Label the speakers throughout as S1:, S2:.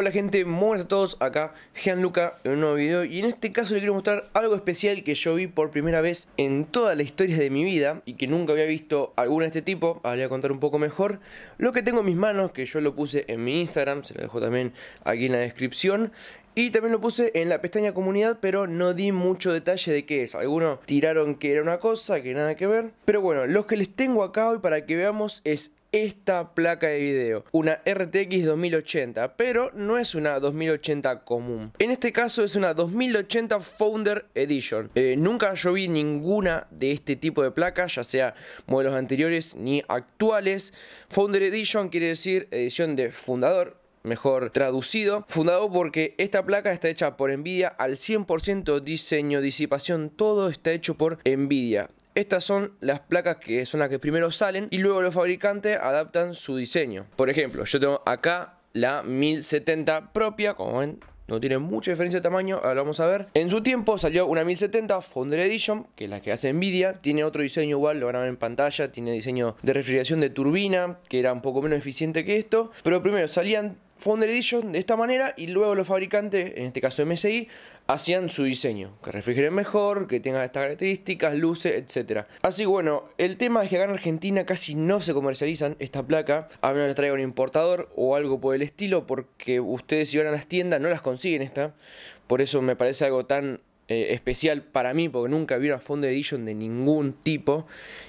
S1: Hola gente, muy buenas a todos, acá Gianluca en un nuevo video y en este caso les quiero mostrar algo especial que yo vi por primera vez en toda la historia de mi vida y que nunca había visto alguna de este tipo, ahora voy a contar un poco mejor lo que tengo en mis manos, que yo lo puse en mi Instagram, se lo dejo también aquí en la descripción y también lo puse en la pestaña comunidad, pero no di mucho detalle de qué es. Algunos tiraron que era una cosa, que nada que ver. Pero bueno, los que les tengo acá hoy para que veamos es esta placa de video, una RTX 2080, pero no es una 2080 común. En este caso es una 2080 Founder Edition. Eh, nunca yo vi ninguna de este tipo de placas, ya sea modelos anteriores ni actuales. Founder Edition quiere decir edición de fundador, mejor traducido, fundado porque esta placa está hecha por Nvidia al 100% diseño, disipación, todo está hecho por Nvidia. Estas son las placas que son las que primero salen y luego los fabricantes adaptan su diseño. Por ejemplo, yo tengo acá la 1070 propia, como ven, no tiene mucha diferencia de tamaño, ahora lo vamos a ver. En su tiempo salió una 1070 Founder Edition, que es la que hace Nvidia. Tiene otro diseño igual, lo van a ver en pantalla. Tiene diseño de refrigeración de turbina, que era un poco menos eficiente que esto. Pero primero salían Founder Edition de esta manera y luego los fabricantes, en este caso MSI, hacían su diseño, que refrigeren mejor, que tenga estas características, luces, etc. Así bueno, el tema es que acá en Argentina casi no se comercializan esta placa, a menos que traiga un importador o algo por el estilo, porque ustedes si van a las tiendas no las consiguen esta, por eso me parece algo tan eh, especial para mí porque nunca vi una de Edition de ningún tipo.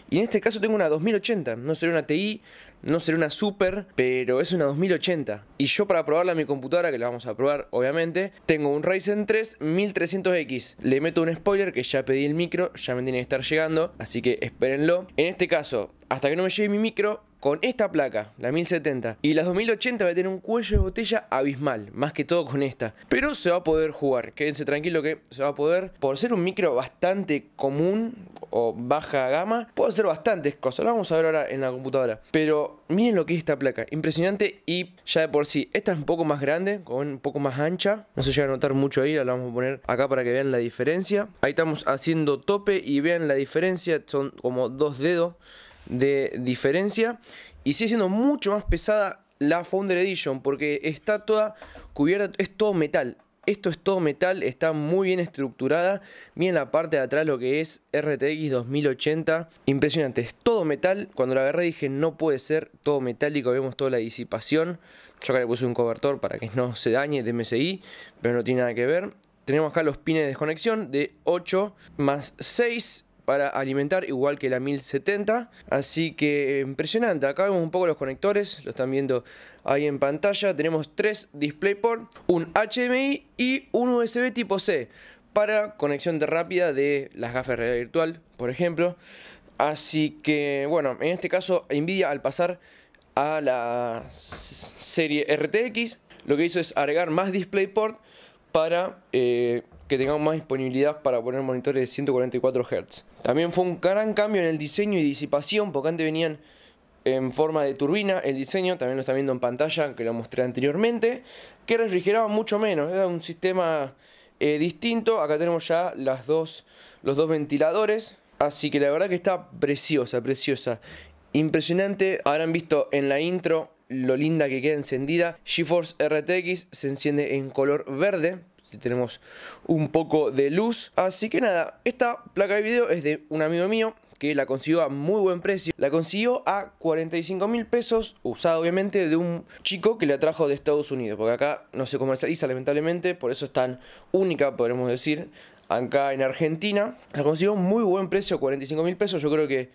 S1: Y en este caso tengo una 2080. No será una TI, no será una Super, pero es una 2080. Y yo para probarla en mi computadora, que la vamos a probar obviamente, tengo un Ryzen 3 1300X. Le meto un spoiler que ya pedí el micro, ya me tiene que estar llegando, así que espérenlo. En este caso, hasta que no me llegue mi micro, con esta placa, la 1070, y las 2080 va a tener un cuello de botella abismal, más que todo con esta. Pero se va a poder jugar, quédense tranquilo que se va a poder, por ser un micro bastante común o baja gama, puede hacer bastantes cosas, lo vamos a ver ahora en la computadora. Pero miren lo que es esta placa, impresionante y ya de por sí, esta es un poco más grande, con un poco más ancha, no se llega a notar mucho ahí, la vamos a poner acá para que vean la diferencia. Ahí estamos haciendo tope y vean la diferencia, son como dos dedos de diferencia. Y sigue siendo mucho más pesada la Founder Edition porque está toda cubierta, es todo metal. Esto es todo metal, está muy bien estructurada. Miren la parte de atrás lo que es RTX 2080. Impresionante, es todo metal. Cuando la agarré dije no puede ser todo metálico, vemos toda la disipación. Yo acá le puse un cobertor para que no se dañe de MSI, pero no tiene nada que ver. Tenemos acá los pines de desconexión de 8 más 6 para alimentar, igual que la 1070. Así que eh, impresionante. Acá vemos un poco los conectores, lo están viendo ahí en pantalla. Tenemos tres DisplayPort, un HDMI y un USB tipo C para conexión de rápida de las gafas de realidad virtual, por ejemplo. Así que, bueno, en este caso Nvidia al pasar a la serie RTX, lo que hizo es agregar más DisplayPort para eh, que tengamos más disponibilidad para poner monitores de 144 Hz. También fue un gran cambio en el diseño y disipación, porque antes venían en forma de turbina, el diseño también lo están viendo en pantalla, que lo mostré anteriormente, que refrigeraba mucho menos, era un sistema eh, distinto, acá tenemos ya las dos, los dos ventiladores, así que la verdad que está preciosa, preciosa, impresionante, habrán visto en la intro lo linda que queda encendida, GeForce RTX se enciende en color verde, tenemos un poco de luz. Así que nada, esta placa de video es de un amigo mío que la consiguió a muy buen precio. La consiguió a 45 mil pesos, usada obviamente de un chico que la trajo de Estados Unidos, porque acá no se comercializa lamentablemente, por eso es tan única, podemos decir, acá en Argentina. La consiguió a muy buen precio, 45 mil pesos, yo creo que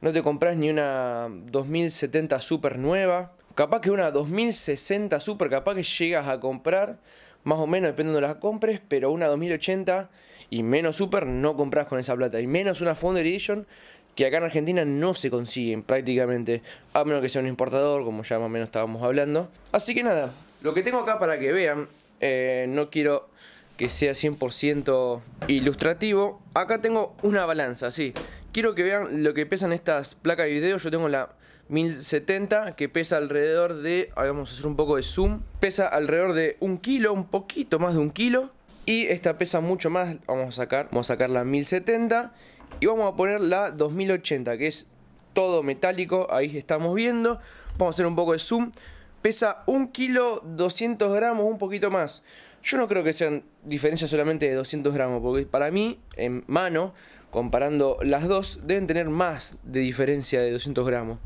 S1: no te compras ni una 2070 super nueva, capaz que una 2060 super, capaz que llegas a comprar más o menos, dependiendo de las compres, pero una 2080 y menos Super no compras con esa plata. Y menos una Founder Edition que acá en Argentina no se consiguen prácticamente, a menos que sea un importador, como ya más o menos estábamos hablando. Así que nada, lo que tengo acá para que vean, eh, no quiero que sea 100% ilustrativo. Acá tengo una balanza, sí quiero que vean lo que pesan estas placas de video. Yo tengo la 1070 que pesa alrededor de, vamos a hacer un poco de zoom, pesa alrededor de un kilo, un poquito más de un kilo. Y esta pesa mucho más, vamos a sacar, vamos a sacar la 1070 y vamos a poner la 2080 que es todo metálico, ahí estamos viendo. Vamos a hacer un poco de zoom. Pesa un kilo 200 gramos, un poquito más. Yo no creo que sean diferencias solamente de 200 gramos, porque para mí, en mano, comparando las dos, deben tener más de diferencia de 200 gramos.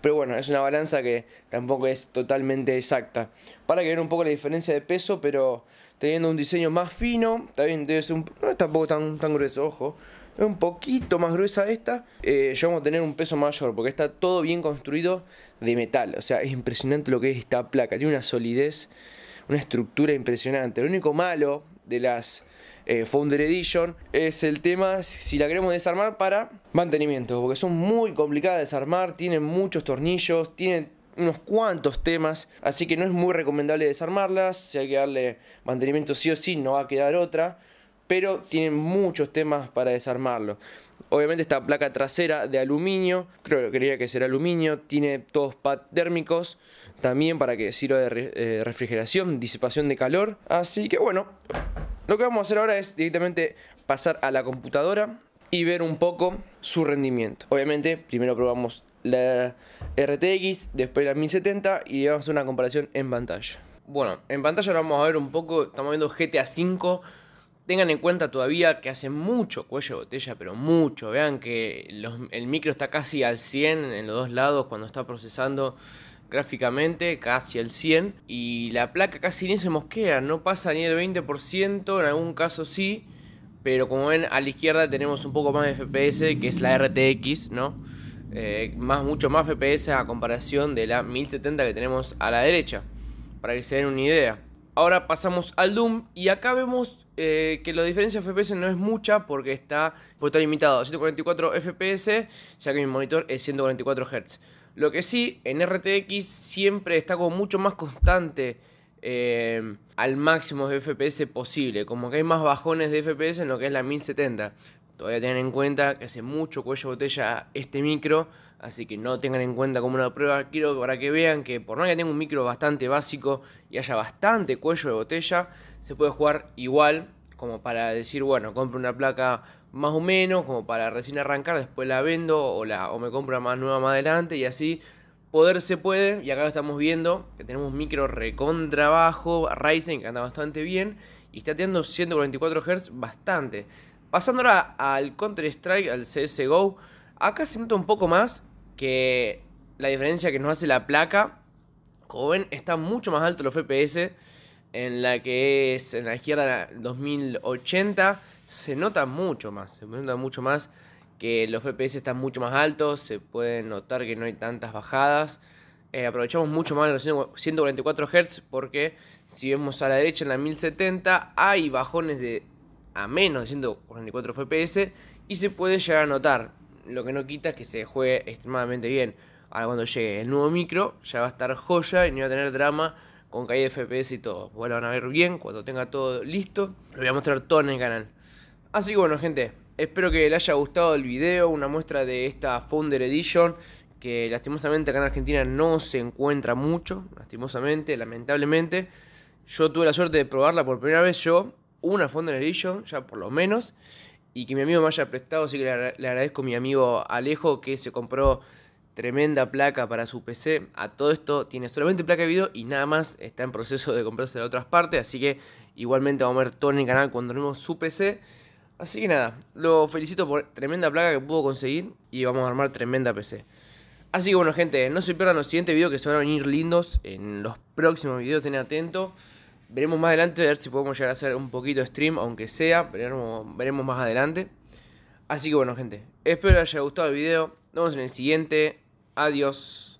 S1: Pero bueno, es una balanza que tampoco es totalmente exacta. Para que vean un poco la diferencia de peso, pero teniendo un diseño más fino, también debe ser un, no es tampoco tan, tan grueso, ojo. Es un poquito más gruesa esta, eh, vamos a tener un peso mayor, porque está todo bien construido de metal. O sea, es impresionante lo que es esta placa, tiene una solidez una estructura impresionante. Lo único malo de las eh, Founder Edition es el tema si la queremos desarmar para mantenimiento, porque son muy complicadas de desarmar, tienen muchos tornillos, tienen unos cuantos temas, así que no es muy recomendable desarmarlas, si hay que darle mantenimiento sí o sí, no va a quedar otra, pero tienen muchos temas para desarmarlo. Obviamente esta placa trasera de aluminio, creo que quería que será aluminio, tiene todos pads térmicos también para que sirva de eh, refrigeración, disipación de calor. Así que bueno, lo que vamos a hacer ahora es directamente pasar a la computadora y ver un poco su rendimiento. Obviamente primero probamos la RTX, después la 1070 y vamos a hacer una comparación en pantalla. Bueno, en pantalla vamos a ver un poco, estamos viendo GTA 5 Tengan en cuenta todavía que hace mucho cuello de botella, pero mucho. Vean que el micro está casi al 100 en los dos lados cuando está procesando gráficamente, casi al 100. Y la placa casi ni se mosquea, no pasa ni el 20%, en algún caso sí. Pero como ven, a la izquierda tenemos un poco más de FPS, que es la RTX, ¿no? Eh, más, mucho más FPS a comparación de la 1070 que tenemos a la derecha. Para que se den una idea. Ahora pasamos al Doom y acá vemos eh, que la diferencia de FPS no es mucha porque está, está limitado a 144 FPS, ya que mi monitor es 144 Hz. Lo que sí, en RTX siempre está como mucho más constante eh, al máximo de FPS posible, como que hay más bajones de FPS en lo que es la 1070. Todavía tienen en cuenta que hace mucho cuello botella este micro Así que no tengan en cuenta como una prueba. Quiero para que vean que por no que tenga un micro bastante básico y haya bastante cuello de botella, se puede jugar igual, como para decir, bueno, compro una placa más o menos, como para recién arrancar, después la vendo o, o me compro una más nueva más adelante y así. Poder se puede, y acá lo estamos viendo, que tenemos micro recontra bajo, Ryzen que anda bastante bien, y está teniendo 144 Hz bastante. Pasando ahora al Counter Strike, al CSGO, acá se nota un poco más, que la diferencia que nos hace la placa, como ven, está mucho más alto los FPS. En la que es en la izquierda 2080 se nota mucho más, se nota mucho más que los FPS están mucho más altos, se puede notar que no hay tantas bajadas. Eh, aprovechamos mucho más los 144 Hz porque si vemos a la derecha en la 1070 hay bajones de a menos de 144 FPS y se puede llegar a notar lo que no quita es que se juegue extremadamente bien. Ahora cuando llegue el nuevo micro ya va a estar joya y no va a tener drama con caída de FPS y todo. bueno van a ver bien cuando tenga todo listo. Lo voy a mostrar todo en el canal. Así que bueno gente, espero que les haya gustado el video, una muestra de esta Founder Edition que lastimosamente acá en Argentina no se encuentra mucho, lastimosamente, lamentablemente. Yo tuve la suerte de probarla por primera vez yo, una Founder Edition, ya por lo menos y que mi amigo me haya prestado, así que le agradezco a mi amigo Alejo que se compró tremenda placa para su PC. A todo esto tiene solamente placa de video y nada más está en proceso de comprarse de otras partes, así que igualmente vamos a ver todo en el canal cuando tenemos su PC. Así que nada, lo felicito por tremenda placa que pudo conseguir y vamos a armar tremenda PC. Así que bueno gente, no se pierdan los siguientes videos que se van a venir lindos en los próximos videos, estén atentos veremos más adelante, a ver si podemos llegar a hacer un poquito de stream, aunque sea, veremos, veremos más adelante. Así que bueno, gente, espero les haya gustado el video. Nos vemos en el siguiente. Adiós.